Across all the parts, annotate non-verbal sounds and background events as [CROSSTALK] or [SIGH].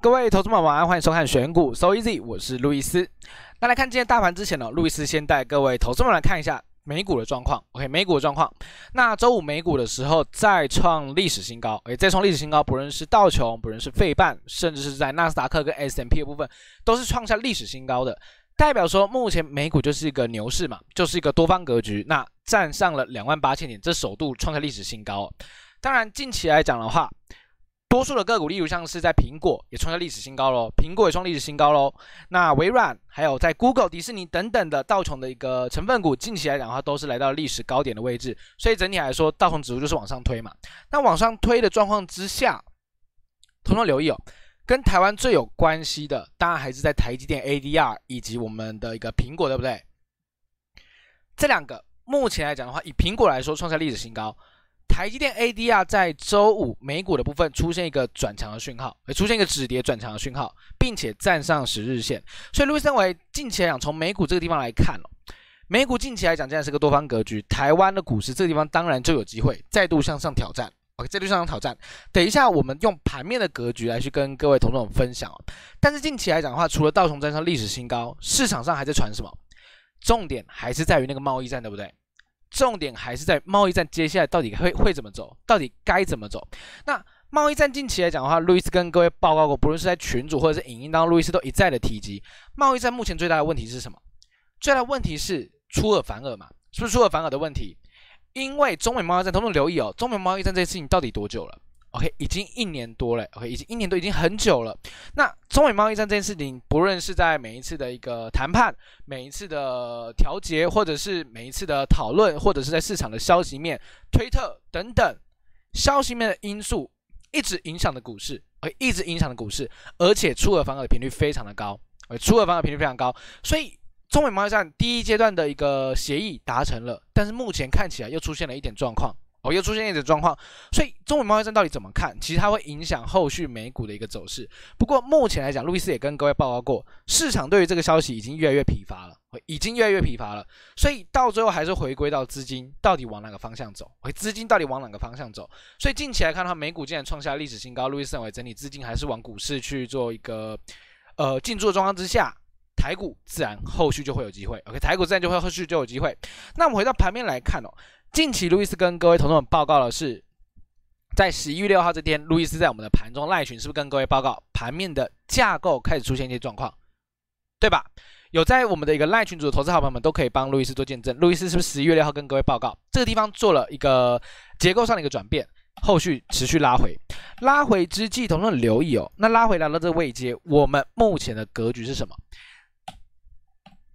各位投资者们，晚安，欢迎收看选股 so easy，我是路易斯。那来看今天大盘之前呢，路易斯先带各位投资者们来看一下美股的状况。OK，美股的状况，那周五美股的时候再创历史新高，诶，再创历史新高，不论是道琼，不论是费半，甚至是在纳斯达克跟 S M P 的部分，都是创下历史新高。的，代表说目前美股就是一个牛市嘛，就是一个多方格局，那站上了两万八千点，这首度创下历史新高。当然，近期来讲的话。多数的个股，例如像是在苹果也创下历史新高喽，苹果也创历史新高喽。那微软还有在 Google、迪士尼等等的道琼的一个成分股，近期来讲的话，都是来到历史高点的位置。所以整体来说，道琼指数就是往上推嘛。那往上推的状况之下，通通留意哦，跟台湾最有关系的，当然还是在台积电 ADR 以及我们的一个苹果，对不对？这两个目前来讲的话，以苹果来说，创下历史新高。台积电 ADR 在周五美股的部分出现一个转强的讯号，出现一个止跌转强的讯号，并且站上十日线。所以，卢果认为近期来讲，从美股这个地方来看，哦，美股近期来讲，现在是个多方格局。台湾的股市这个地方当然就有机会再度向上挑战。OK，再度向上挑战。等一下，我们用盘面的格局来去跟各位同众分享。但是，近期来讲的话，除了道琼站上历史新高，市场上还在传什么？重点还是在于那个贸易战，对不对？重点还是在贸易战，接下来到底会会怎么走？到底该怎么走？那贸易战近期来讲的话，路易斯跟各位报告过，不论是在群组或者是影音当中，路易斯都一再的提及，贸易战目前最大的问题是什么？最大的问题是出尔反尔嘛？是不是出尔反尔的问题？因为中美贸易战，同们留意哦，中美贸易战这件事情到底多久了？OK，已经一年多了。OK，已经一年多，已经很久了。那中美贸易战这件事情，不论是在每一次的一个谈判、每一次的调节，或者是每一次的讨论，或者是在市场的消息面、推特等等消息面的因素，一直影响的股市。OK，一直影响的股市，而且出尔反尔的频率非常的高。OK，出尔反尔频率非常高。所以，中美贸易战第一阶段的一个协议达成了，但是目前看起来又出现了一点状况。又出现一种状况，所以中美贸易战到底怎么看？其实它会影响后续美股的一个走势。不过目前来讲，路易斯也跟各位报告过，市场对于这个消息已经越来越疲乏了，已经越来越疲乏了。所以到最后还是回归到资金到底往哪个方向走 o 资金到底往哪个方向走？所以近期来看的话，美股竟然创下历史新高。路易斯认为，整体资金还是往股市去做一个呃进驻的状况之下，台股自然后续就会有机会。OK，台股自然就会后续就有机会。那我们回到盘面来看哦。近期路易斯跟各位同志们报告的是，在十一月六号这天，路易斯在我们的盘中赖群是不是跟各位报告盘面的架构开始出现一些状况，对吧？有在我们的一个赖群组的投资好朋友们都可以帮路易斯做见证。路易斯是不是十一月六号跟各位报告这个地方做了一个结构上的一个转变，后续持续拉回，拉回之际同志们留意哦，那拉回来了这位阶，我们目前的格局是什么？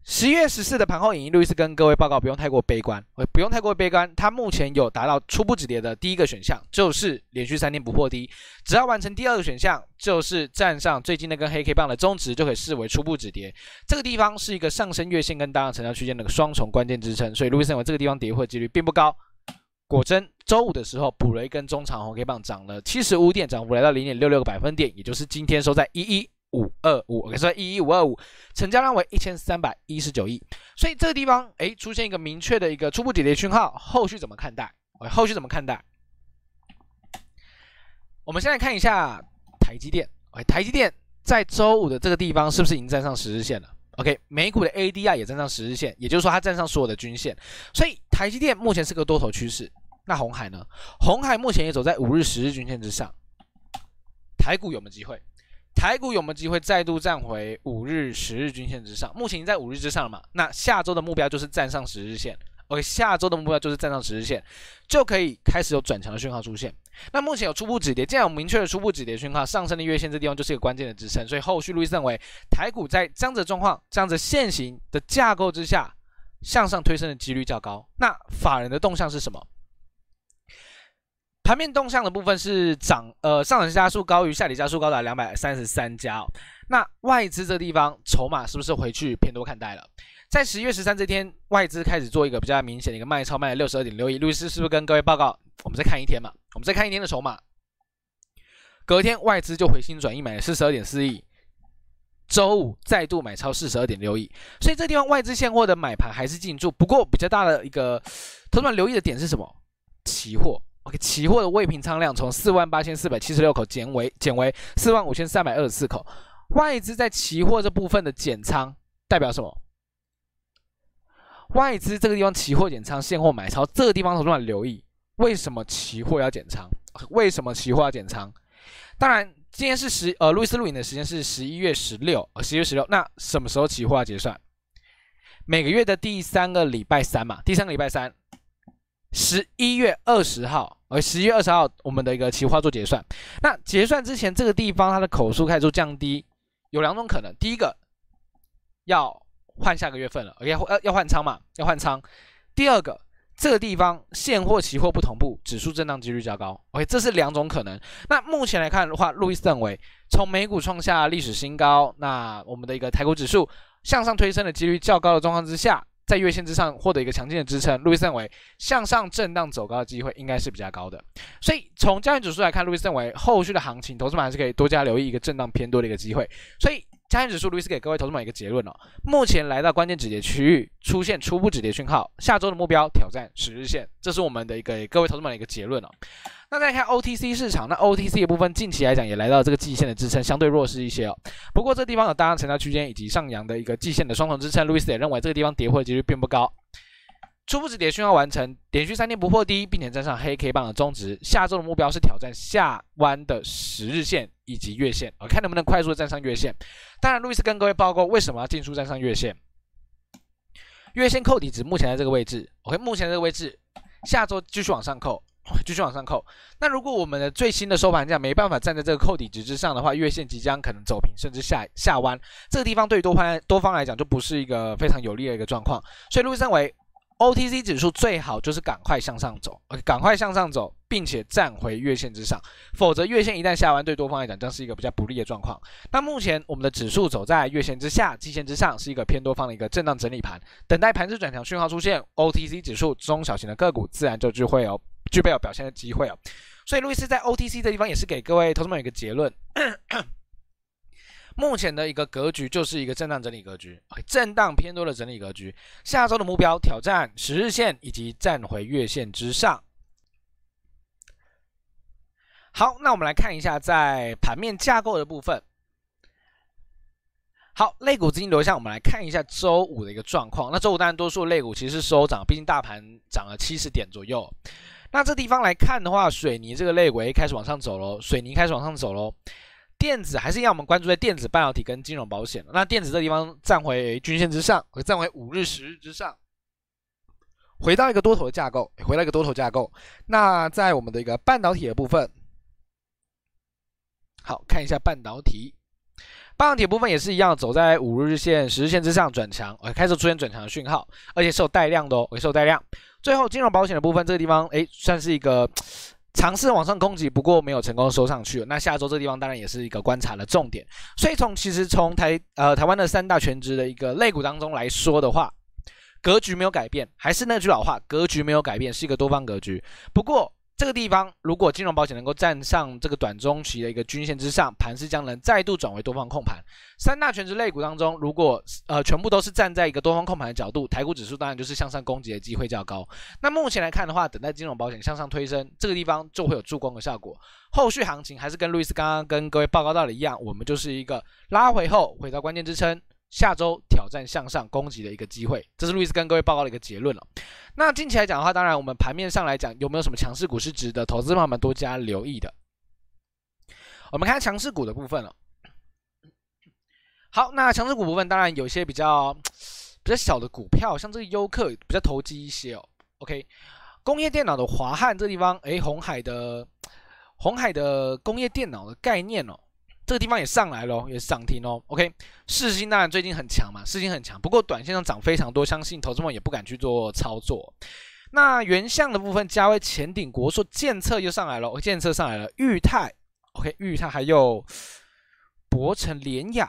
十一月十四的盘后影音，路易斯跟各位报告，不用太过悲观，不用太过悲观。它目前有达到初步止跌的第一个选项，就是连续三天不破低，只要完成第二个选项，就是站上最近那根黑 K 棒的中值，就可以视为初步止跌。这个地方是一个上升月线跟大量成交区间的双重关键支撑，所以路易斯认为这个地方跌破几率并不高。果真，周五的时候补了一根中长红 K 棒，涨了七十五点，涨幅来到零点六六个百分点，也就是今天收在一一。五二五，OK，所以一一五二五，成交量为一千三百一十九亿，所以这个地方哎出现一个明确的一个初步底的讯号，后续怎么看待后续怎么看待？我们先来看一下台积电 o 台积电在周五的这个地方是不是已经站上十日线了？OK，美股的 ADR 也站上十日线，也就是说它站上所有的均线，所以台积电目前是个多头趋势。那红海呢？红海目前也走在五日、十日均线之上，台股有没有机会？台股有没有机会再度站回五日、十日均线之上？目前已经在五日之上了嘛？那下周的目标就是站上十日线。OK，下周的目标就是站上十日线，就可以开始有转强的讯号出现。那目前有初步止跌，既然有明确的初步止跌讯号，上升的月线这地方就是一个关键的支撑，所以后续路易认为，台股在这样的状况、这样的线型的架构之下，向上推升的几率较高。那法人的动向是什么？盘面动向的部分是涨，呃，上涨加数高于下跌加数，高达两百三十三家。那外资这地方，筹码是不是回去偏多看待了？在十月十三这天，外资开始做一个比较明显的一个卖超，卖了六十二点六亿。律师是不是跟各位报告？我们再看一天嘛，我们再看一天的筹码。隔天外资就回心转意，买了四十二点四亿。周五再度买超四十二点六亿。所以这地方外资现货的买盘还是进驻，不过比较大的一个投资者留意的点是什么？期货。OK，期货的未平仓量从四万八千四百七十六口减为减为四万五千三百二十四口。外资在期货这部分的减仓代表什么？外资这个地方期货减仓，现货买超，这个地方投资者留意，为什么期货要减仓？为什么期货要减仓？当然，今天是十呃，路易斯录影的时间是十一月十六，十一月十六，那什么时候期货要结算？每个月的第三个礼拜三嘛，第三个礼拜三。十一月二十号，呃，十一月二十号我们的一个企划做结算，那结算之前这个地方它的口数开始降低，有两种可能，第一个要换下个月份了，OK 要要换仓嘛，要换仓；第二个这个地方现货期货不同步，指数震荡几率较高，OK 这是两种可能。那目前来看的话，路易斯认为从美股创下历史新高，那我们的一个台股指数向上推升的几率较高的状况之下。在月线之上获得一个强劲的支撑，路易斯认为向上震荡走高的机会应该是比较高的。所以从交易指数来看，路易斯认为后续的行情，投资们还是可以多加留意一个震荡偏多的一个机会。所以。上证指数，路易斯给各位投资者一个结论哦，目前来到关键止跌区域，出现初步止跌讯号，下周的目标挑战十日线，这是我们的一个给各位投资者的一个结论哦。那再看 OTC 市场，那 OTC 的部分近期来讲也来到这个季线的支撑，相对弱势一些哦。不过这地方有大量成交区间以及上扬的一个季线的双重支撑，路易斯也认为这个地方跌破几率并不高。初步止跌讯号完成，连续三天不破低，并且站上黑 K 棒的中值。下周的目标是挑战下弯的十日线以及月线我看能不能快速站上月线？当然，路易斯跟各位报告，为什么要进出站上月线？月线扣底值目前在这个位置，OK，目前这个位置，下周继续往上扣，[LAUGHS] 继续往上扣。那如果我们的最新的收盘价没办法站在这个扣底值之上的话，月线即将可能走平，甚至下下弯。这个地方对于多方多方来讲，就不是一个非常有利的一个状况。所以路易认为。OTC 指数最好就是赶快向上走，赶快向上走，并且站回月线之上，否则月线一旦下弯，对多方来讲将是一个比较不利的状况。那目前我们的指数走在月线之下、季线之上，是一个偏多方的一个震荡整理盘，等待盘势转强讯号出现，OTC 指数中小型的个股自然就具有具备有表现的机会哦。所以路易斯在 OTC 的地方也是给各位投资们一个结论。目前的一个格局就是一个震荡整理格局，震荡偏多的整理格局。下周的目标挑战十日线以及站回月线之上。好，那我们来看一下在盘面架构的部分。好，类股资金流向，我们来看一下周五的一个状况。那周五当然多数类股其实收涨，毕竟大盘涨了七十点左右。那这地方来看的话，水泥这个类股开始往上走喽，水泥开始往上走喽。电子还是样，我们关注在电子半导体跟金融保险。那电子这地方站回均线之上，和站回五日、十日之上，回到一个多头的架构，回到一个多头架构。那在我们的一个半导体的部分，好看一下半导体，半导体部分也是一样，走在五日线、十日线之上转强，哎，开始出现转强的讯号，而且是有带量的哦，有带量。最后金融保险的部分，这个地方哎，算是一个。尝试往上攻击，不过没有成功收上去那下周这地方当然也是一个观察的重点。所以从其实从台呃台湾的三大全职的一个类股当中来说的话，格局没有改变，还是那句老话，格局没有改变是一个多方格局。不过。这个地方，如果金融保险能够站上这个短中期的一个均线之上，盘势将能再度转为多方控盘。三大全值类股当中，如果呃全部都是站在一个多方控盘的角度，台股指数当然就是向上攻击的机会较高。那目前来看的话，等待金融保险向上推升，这个地方就会有助攻的效果。后续行情还是跟路易斯刚刚跟各位报告到的一样，我们就是一个拉回后回到关键支撑。下周挑战向上攻击的一个机会，这是 Louis 跟各位报告的一个结论了。那近期来讲的话，当然我们盘面上来讲，有没有什么强势股是值得投资朋友们多加留意的？我们看强势股的部分了。好，那强势股部分当然有一些比较比较小的股票，像这个优客比较投机一些哦。OK，工业电脑的华汉这地方，哎，红海的红海的工业电脑的概念哦。这个地方也上来了，也是涨停哦。OK，四星当然最近很强嘛，四星很强，不过短线上涨非常多，相信投资者也不敢去做操作。那原相的部分，加威、前鼎、国硕、建策又上来了，建策上来了，裕泰，OK，裕泰还有博成、联雅，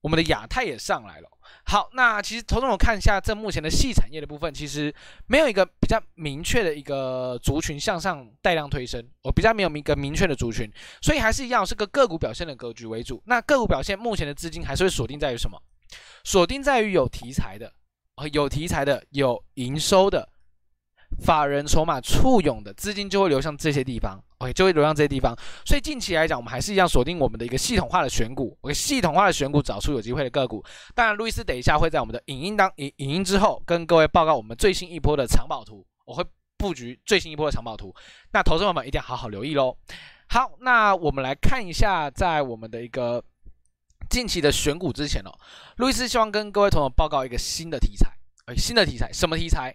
我们的亚太也上来了。好，那其实头头我看一下，这目前的细产业的部分，其实没有一个比较明确的一个族群向上带量推升，我比较没有明一个明确的族群，所以还是一样是个个股表现的格局为主。那个股表现目前的资金还是会锁定在于什么？锁定在于有题材的，有题材的，有营收的。法人筹码簇拥的资金就会流向这些地方，OK，就会流向这些地方。所以近期来讲，我们还是一样锁定我们的一个系统化的选股，OK，系统化的选股，找出有机会的个股。当然，路易斯等一下会在我们的影音当，影影音之后跟各位报告我们最新一波的藏宝图，我会布局最新一波的藏宝图。那投资朋友们一定要好好留意喽。好，那我们来看一下，在我们的一个近期的选股之前哦，路易斯希望跟各位朋友报告一个新的题材，哎，新的题材，什么题材？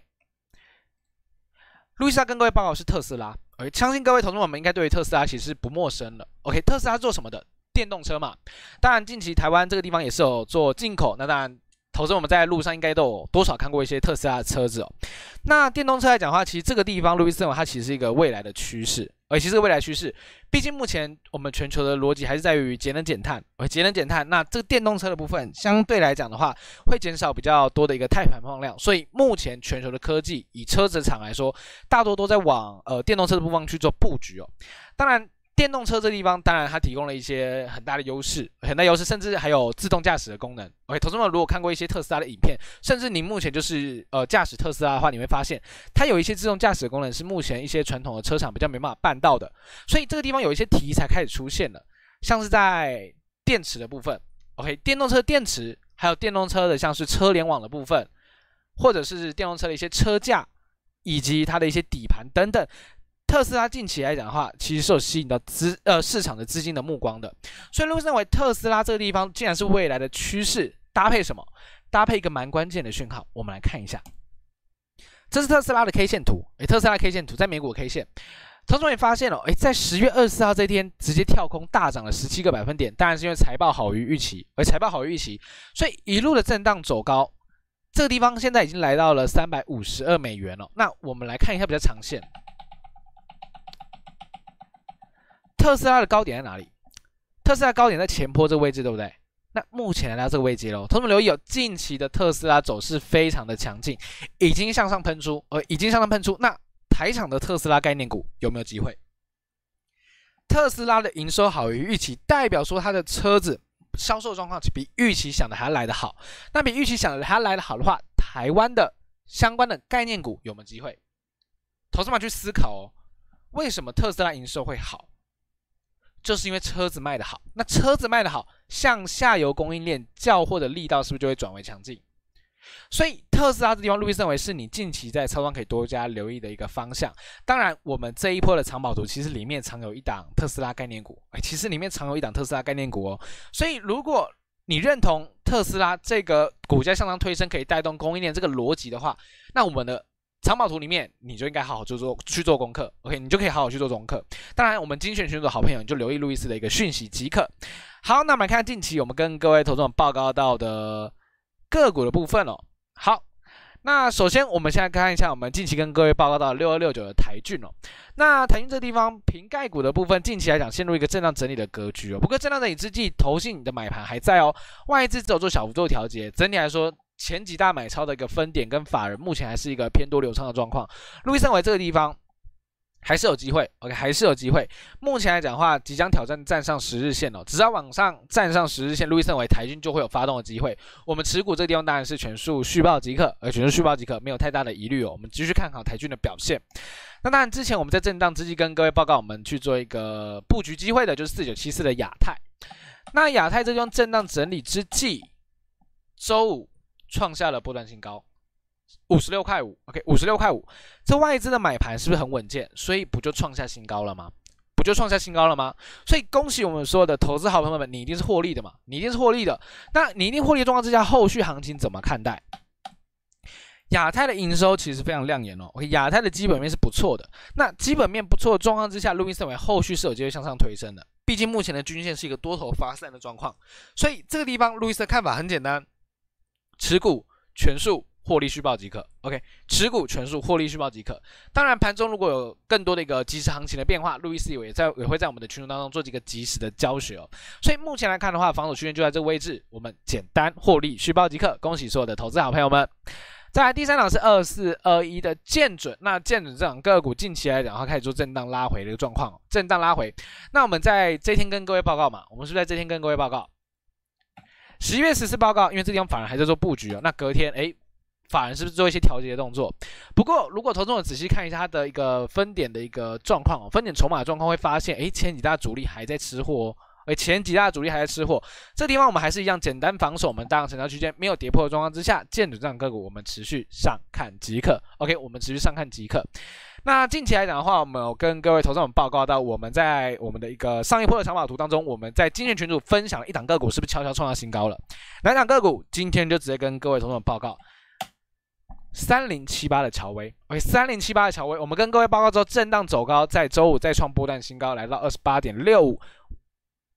路易莎跟各位报告是特斯拉，OK，相信各位投资者，我们应该对于特斯拉其实不陌生了。OK，特斯拉做什么的？电动车嘛。当然，近期台湾这个地方也是有做进口。那当然，投资我们在路上应该都有多少看过一些特斯拉的车子哦。那电动车来讲的话，其实这个地方，露西莎它其实是一个未来的趋势。而其实未来趋势，毕竟目前我们全球的逻辑还是在于节能减碳。而节能减碳，那这个电动车的部分相对来讲的话，会减少比较多的一个碳排放量。所以目前全球的科技，以车子厂来说，大多都在往呃电动车的部分去做布局哦。当然。电动车这地方，当然它提供了一些很大的优势，很大优势，甚至还有自动驾驶的功能。OK，同志们，如果看过一些特斯拉的影片，甚至您目前就是呃驾驶特斯拉的话，你会发现它有一些自动驾驶的功能是目前一些传统的车厂比较没办法办到的。所以这个地方有一些题材开始出现了，像是在电池的部分，OK，电动车电池，还有电动车的像是车联网的部分，或者是电动车的一些车架以及它的一些底盘等等。特斯拉近期来讲的话，其实是有吸引到资呃市场的资金的目光的。所以如果认为特斯拉这个地方竟然是未来的趋势，搭配什么？搭配一个蛮关键的讯号。我们来看一下，这是特斯拉的 K 线图。诶，特斯拉 K 线图在美股 K 线，从中也发现了，诶，在十月二十四号这一天直接跳空大涨了十七个百分点。当然是因为财报好于预期。而财报好于预期，所以一路的震荡走高。这个地方现在已经来到了三百五十二美元了。那我们来看一下比较长线。特斯拉的高点在哪里？特斯拉高点在前坡这个位置，对不对？那目前来到这个位置喽。同学们留意，哦，近期的特斯拉走势非常的强劲，已经向上喷出，呃，已经向上喷出。那台场的特斯拉概念股有没有机会？特斯拉的营收好于预期，代表说它的车子销售状况比预期想的还要来得好。那比预期想的还要来得好的话，台湾的相关的概念股有没有机会？投资者去思考哦，为什么特斯拉营收会好？就是因为车子卖得好，那车子卖得好，向下游供应链叫货的力道是不是就会转为强劲？所以特斯拉这地方，路易认为是你近期在操盘可以多加留意的一个方向。当然，我们这一波的藏宝图其实里面藏有一档特斯拉概念股，哎，其实里面藏有一档特斯拉概念股哦。所以，如果你认同特斯拉这个股价向上推升可以带动供应链这个逻辑的话，那我们的。藏宝图里面，你就应该好好做做去做功课，OK，你就可以好好去做功课。当然，我们精选群的好朋友，你就留意路易斯的一个讯息即可。好，那我们来看近期我们跟各位投资者报告到的个股的部分哦。好，那首先我们现在看一下我们近期跟各位报告到六二六九的台骏哦。那台骏这地方，平盖股的部分，近期来讲陷入一个震荡整理的格局哦。不过震荡整理之际，投信你的买盘还在哦，外资只有做小幅做调节，整体来说。前几大买超的一个分点跟法人，目前还是一个偏多流畅的状况。路易森维这个地方还是有机会，OK，还是有机会。目前来讲的话，即将挑战站上十日线哦，只要往上站上十日线，路易森维台军就会有发动的机会。我们持股这个地方当然是全数续报即可，呃，全数续报即可，没有太大的疑虑哦。我们继续看好台军的表现。那当然之前我们在震荡之际跟各位报告，我们去做一个布局机会的，就是四九七四的亚太。那亚太这地方震荡整理之际，周五。创下了波段新高，五十六块五，OK，五十六块五，这外资的买盘是不是很稳健？所以不就创下新高了吗？不就创下新高了吗？所以恭喜我们所有的投资好朋友们，你一定是获利的嘛？你一定是获利的。那你一定获利状况之下，后续行情怎么看待？亚太的营收其实非常亮眼哦，OK，亚太的基本面是不错的。那基本面不错的状况之下，路易斯认为后续是有机会向上推升的。毕竟目前的均线是一个多头发散的状况，所以这个地方路易斯的看法很简单。持股权数获利虚报即可，OK，持股权数获利虚报即可。当然，盘中如果有更多的一个即时行情的变化，路易斯也在也会在我们的群组当中做几个及时的教学哦。所以目前来看的话，防守区间就在这个位置，我们简单获利虚报即可。恭喜所有的投资好朋友们。再来第三档是二四二一的建准，那建准这种个股近期来讲，它开始做震荡拉回的一个状况，震荡拉回。那我们在这天跟各位报告嘛，我们是在这天跟各位报告。十月十四报告，因为这地方法人还在做布局啊，那隔天哎，法人是不是做一些调节的动作？不过如果投资者仔细看一下它的一个分点的一个状况，分点筹码状况会发现，哎，前几大主力还在吃货，哦，哎，前几大主力还在吃货，这地方我们还是一样简单防守，我们大量成交区间没有跌破的状况之下，建筑样个股我们持续上看即可。OK，我们持续上看即可。那近期来讲的话，我们有跟各位投资者报告到，我们在我们的一个上一波的长跑图当中，我们在今日群组分享了一档个股，是不是悄悄创下新高了？哪档个股？今天就直接跟各位投资者报告，三零七八的乔威。OK，三零七八的乔威，我们跟各位报告之后，震荡走高，在周五再创波段新高，来到二十八点六五。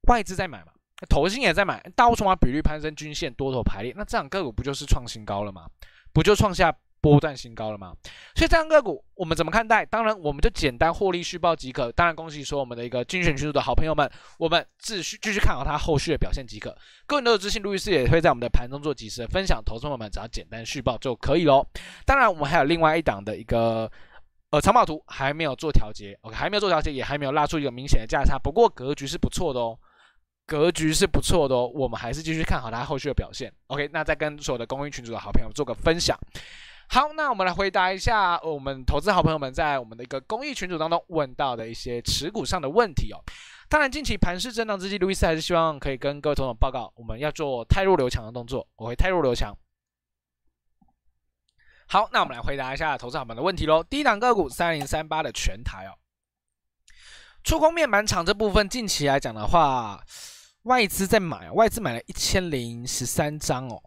外资在买嘛，投信也在买，大户筹码比率攀升，均线多头排列，那这样个股不就是创新高了吗？不就创下？波段新高了嘛。所以这样个股我们怎么看待？当然，我们就简单获利续报即可。当然，恭喜说我们的一个精选群组的好朋友们，我们继续继续看好它后续的表现即可。各位都有资讯，路易斯也会在我们的盘中做及时的分享。投资朋友们只要简单续报就可以喽。当然，我们还有另外一档的一个呃长跑图还没有做调节，OK，还没有做调节，也还没有拉出一个明显的价差，不过格局是不错的哦，格局是不错的哦。我们还是继续看好它后续的表现。OK，那再跟所有的公益群组的好朋友做个分享。好，那我们来回答一下我们投资好朋友们在我们的一个公益群组当中问到的一些持股上的问题哦。当然，近期盘市震荡之际，路易斯还是希望可以跟各位同总报告，我们要做泰入流强的动作，我会泰入流强。好，那我们来回答一下投资好朋友的问题喽。低档个股三零三八的全台哦，触控面板厂这部分近期来讲的话，外资在买，外资买了一千零十三张哦。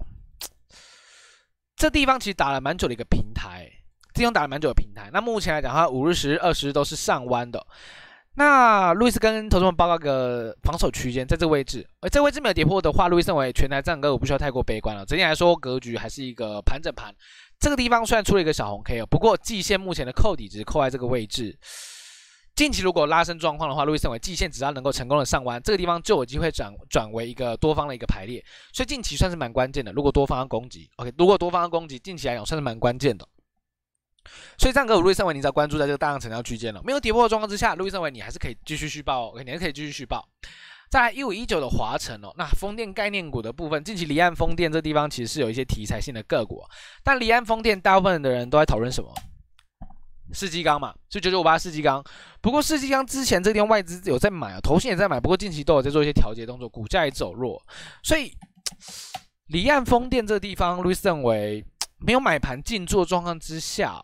这地方其实打了蛮久的一个平台，地方打了蛮久的平台。那目前来讲，它五日、十日、二十日都是上弯的。那路易斯跟同学们报告个防守区间，在这个位置。而这位置没有跌破的话，路易斯认为全台战歌我不需要太过悲观了。整体来说，格局还是一个盘整盘。这个地方虽然出了一个小红 K 啊，不过季线目前的扣底值扣在这个位置。近期如果拉升状况的话，路易森维季线只要能够成功的上弯，这个地方就有机会转转为一个多方的一个排列，所以近期算是蛮关键的。如果多方要攻击，OK，如果多方要攻击，近期来讲算是蛮关键的。所以，这样个路易森维，你要关注在这个大量成交区间了。没有跌破的状况之下，路易森维你还是可以继续续报，OK，你还可以继续续报。在一五一九的华晨哦，那风电概念股的部分，近期离岸风电这地方其实是有一些题材性的个股，但离岸风电大部分的人都在讨论什么？四季钢嘛，是九九五八四季钢。不过四季钢之前这天外资有在买啊，头信也在买，不过近期都有在做一些调节动作，股价也走弱。所以 [TSK] 离岸风电这个地方，路易斯认为没有买盘进做状况之下，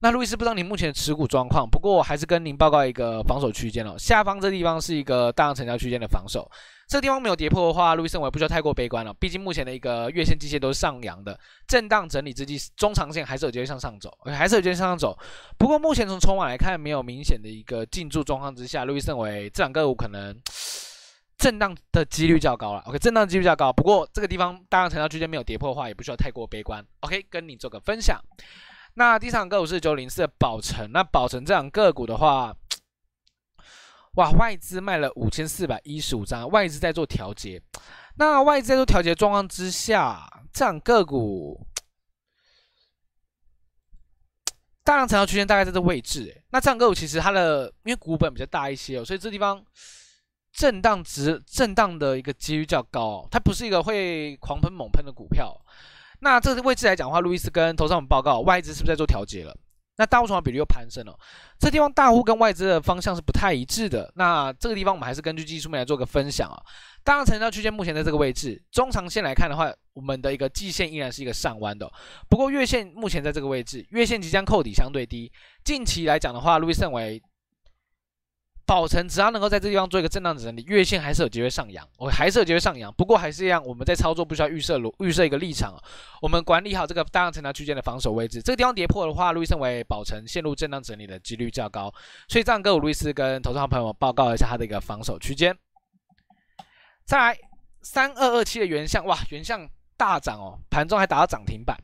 那路易斯不知道你目前的持股状况，不过我还是跟您报告一个防守区间了。下方这地方是一个大量成交区间的防守。这个地方没有跌破的话，路易森伟不需要太过悲观了。毕竟目前的一个月线、季线都是上扬的，震荡整理之际，中长线还是有机会向上走，还是有机会向上走。不过目前从筹码来看，没有明显的一个进驻状况之下，路易森伟这两个股可能震荡的几率较高了。OK，震荡几率较高。不过这个地方大量成交区间没有跌破的话，也不需要太过悲观。OK，跟你做个分享。那第三个股是九零四宝成，那宝成这两个股的话。哇，外资卖了五千四百一十五张，外资在做调节。那外资在做调节状况之下，这样个股大量成交区间大概在这位置那这样个股其实它的因为股本比较大一些哦，所以这地方震荡值震荡的一个几率较高，它不是一个会狂喷猛喷的股票。那这个位置来讲的话，路易斯跟头上们报告，外资是不是在做调节了？那大户筹码比率又攀升了，这地方大户跟外资的方向是不太一致的。那这个地方我们还是根据技术面来做个分享啊。当然成交区间目前在这个位置，中长线来看的话，我们的一个季线依然是一个上弯的。不过月线目前在这个位置，月线即将扣底相对低。近期来讲的话，路易盛为保成，只要能够在这地方做一个震荡整理，月线还是有机会上扬，我还是有机会上扬。不过还是一样，我们在操作不需要预设预设一个立场我们管理好这个大量成交区间的防守位置。这个地方跌破的话，路易森为保成陷入震荡整理的几率较高。所以，这样跟我路易斯跟投资方朋友报告一下他的一个防守区间。再来，三二二七的原相，哇，原相大涨哦，盘中还达到涨停板。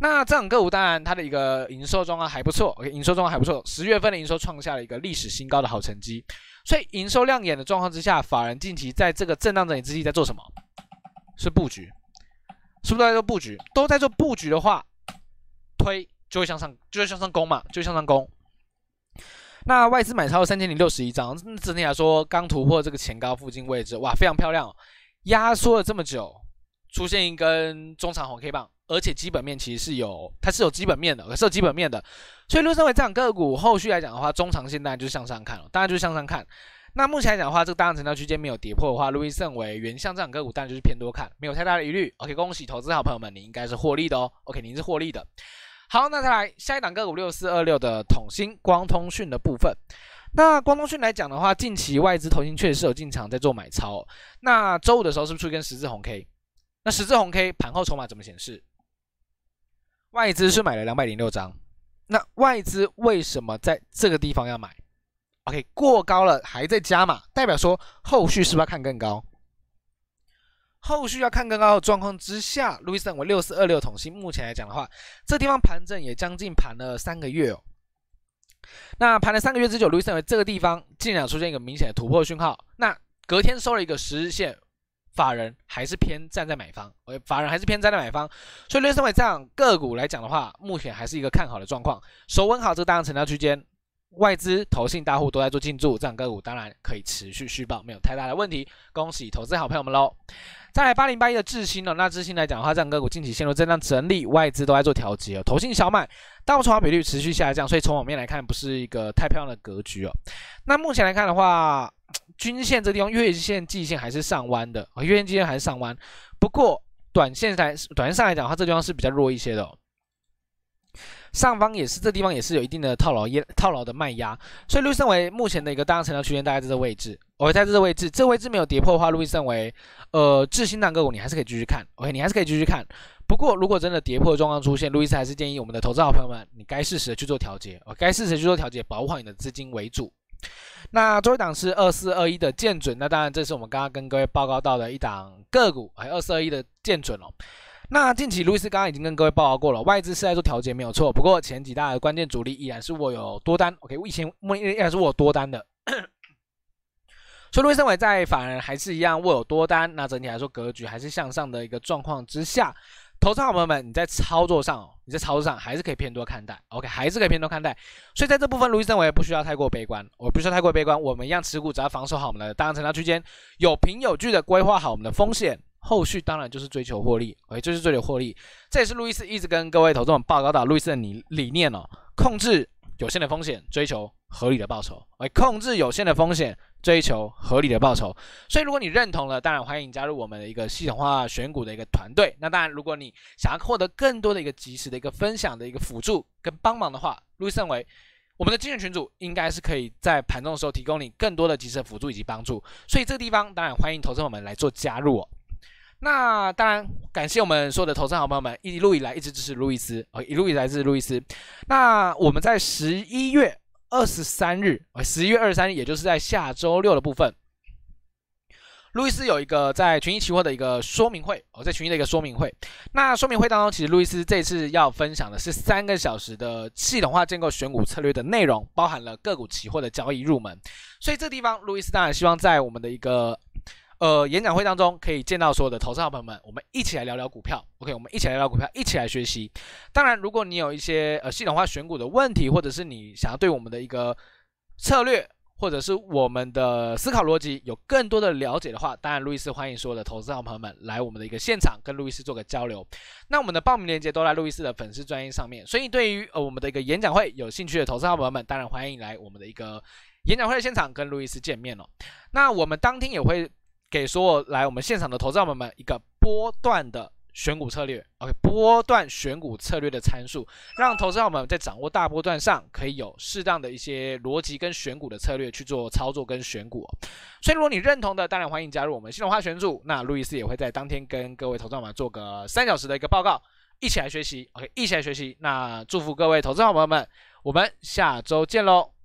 那这种个股当然它的一个营收状况还不错，OK，营收状况还不错，十月份的营收创下了一个历史新高的好成绩。所以营收亮眼的状况之下，法人近期在这个震荡整理之际在做什么？是布局，是不是都在做布局？都在做布局的话，推就会向上，就会向上攻嘛，就会向上攻。那外资买超三千零六十一张，整体来说刚突破这个前高附近位置，哇，非常漂亮，压缩了这么久，出现一根中长红 K 棒。而且基本面其实是有，它是有基本面的，它是有基本面的，所以陆逊为这样个股后续来讲的话，中长线当然就是向上看了，当然就是向上看。那目前来讲的话，这个大量成交区间没有跌破的话，路易胜为原向这样个股当然就是偏多看，没有太大的疑虑。OK，恭喜投资好朋友们，你应该是获利的哦。OK，你是获利的。好，那再来下一档个股六四二六的统芯光通讯的部分。那光通讯来讲的话，近期外资投信确实有进场在做买超。那周五的时候是不是出现一根十字红 K？那十字红 K 盘后筹码怎么显示？外资是买了两百零六张，那外资为什么在这个地方要买？OK，过高了还在加码，代表说后续是不是要看更高？后续要看更高的状况之下，路易认为六四二六统芯目前来讲的话，这地方盘整也将近盘了三个月哦。那盘了三个月之久，路易认为这个地方竟然出现一个明显的突破讯号，那隔天收了一个十日线。法人还是偏站在买方，法人还是偏站在买方，所以刘生伟这样个股来讲的话，目前还是一个看好的状况，首稳好这个大量成交区间，外资、投信大户都在做进驻，这样个股当然可以持续续报，没有太大的问题。恭喜投资好朋友们喽！再来八零八一的智新哦，那智新来讲的话，这样个股近期陷入震荡整理，外资都在做调节，投信小买，大幅筹码比率持续下降，所以从网面来看，不是一个太漂亮的格局哦。那目前来看的话。均线这地方、月线、季线还是上弯的，月线、季线还是上弯。不过短线来、短线上来讲，它这地方是比较弱一些的。上方也是这地方也是有一定的套牢套牢的卖压，所以路易认为目前的一个大量成交区间大概在这个位置。我会在这个位置，这个位置没有跌破的话，路易认为，呃，智新堂个股你还是可以继续看，OK，你还是可以继续看。不过如果真的跌破的状况出现，路易斯还是建议我们的投资好朋友们，你该适时的去做调节，哦，该适时的去做调节，保护好你的资金为主。那周一档是二四二一的见准，那当然这是我们刚刚跟各位报告到的一档个股，还有二四二一的见准了。那近期路易斯刚刚已经跟各位报告过了，外资是在做调节没有错，不过前几大的关键主力依然是握有多单。OK，我以前握依然是握多单的。[COUGHS] 所以斯生伟在反而还是一样握有多单，那整体来说格局还是向上的一个状况之下。投资好朋友们，你在操作上，你在操作上还是可以偏多看待，OK，还是可以偏多看待。所以在这部分，路易斯认为不需要太过悲观，我不需要太过悲观。我们一样持股，只要防守好我们的当量成交区间，有凭有据的规划好我们的风险，后续当然就是追求获利哎，就是追求获利。这也是路易斯一直跟各位投资们报告到，路易斯的理理念哦，控制有限的风险，追求合理的报酬哎，控制有限的风险。追求合理的报酬，所以如果你认同了，当然欢迎加入我们的一个系统化选股的一个团队。那当然，如果你想要获得更多的一个及时的一个分享的一个辅助跟帮忙的话，路易森为我们的精选群组应该是可以在盘中的时候提供你更多的及时的辅助以及帮助。所以这个地方当然欢迎投资朋友们来做加入哦。那当然感谢我们所有的投资好朋友们一路以来一直支持路易斯哦，一路以来支持路易斯。那我们在十一月。二十三日，呃，十一月二十三日，也就是在下周六的部分，路易斯有一个在群益期货的一个说明会，哦，在群益的一个说明会。那说明会当中，其实路易斯这次要分享的是三个小时的系统化建构选股策略的内容，包含了个股期货的交易入门。所以这地方，路易斯当然希望在我们的一个。呃，演讲会当中可以见到所有的投资号朋友们，我们一起来聊聊股票。OK，我们一起来聊股票，一起来学习。当然，如果你有一些呃系统化选股的问题，或者是你想要对我们的一个策略，或者是我们的思考逻辑有更多的了解的话，当然，路易斯欢迎所有的投资号朋友们来我们的一个现场跟路易斯做个交流。那我们的报名链接都在路易斯的粉丝专页上面，所以对于呃我们的一个演讲会有兴趣的投资号朋友们，当然欢迎来我们的一个演讲会的现场跟路易斯见面哦。那我们当天也会。给所有来我们现场的投资朋友们一个波段的选股策略，OK，波段选股策略的参数，让投资朋友们在掌握大波段上可以有适当的一些逻辑跟选股的策略去做操作跟选股。所以如果你认同的，当然欢迎加入我们系统化选组。那路易斯也会在当天跟各位投资者们做个三小时的一个报告，一起来学习，OK，一起来学习。那祝福各位投资朋友们，我们下周见喽。